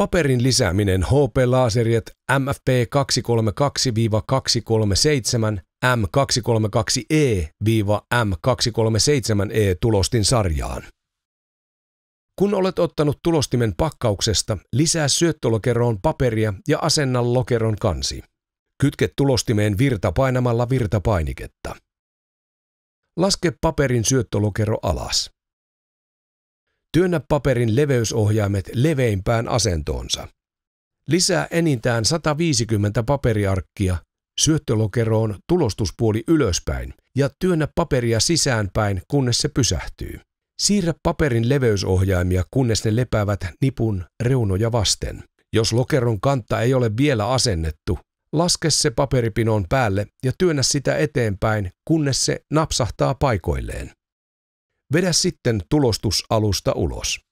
Paperin lisääminen HP-laserjet MFP232-237 M232E-M237E tulostin sarjaan. Kun olet ottanut tulostimen pakkauksesta, lisää syöttölokeroon paperia ja asenna lokeron kansi. Kytke tulostimeen virta painamalla virtapainiketta. Laske paperin syöttölokero alas. Työnnä paperin leveysohjaimet leveimpään asentoonsa. Lisää enintään 150 paperiarkkia syöttölokeroon tulostuspuoli ylöspäin ja työnnä paperia sisäänpäin, kunnes se pysähtyy. Siirrä paperin leveysohjaimia, kunnes ne lepäävät nipun reunoja vasten. Jos lokeron kanta ei ole vielä asennettu, laske se paperipinoon päälle ja työnnä sitä eteenpäin, kunnes se napsahtaa paikoilleen. Vedä sitten tulostusalusta ulos.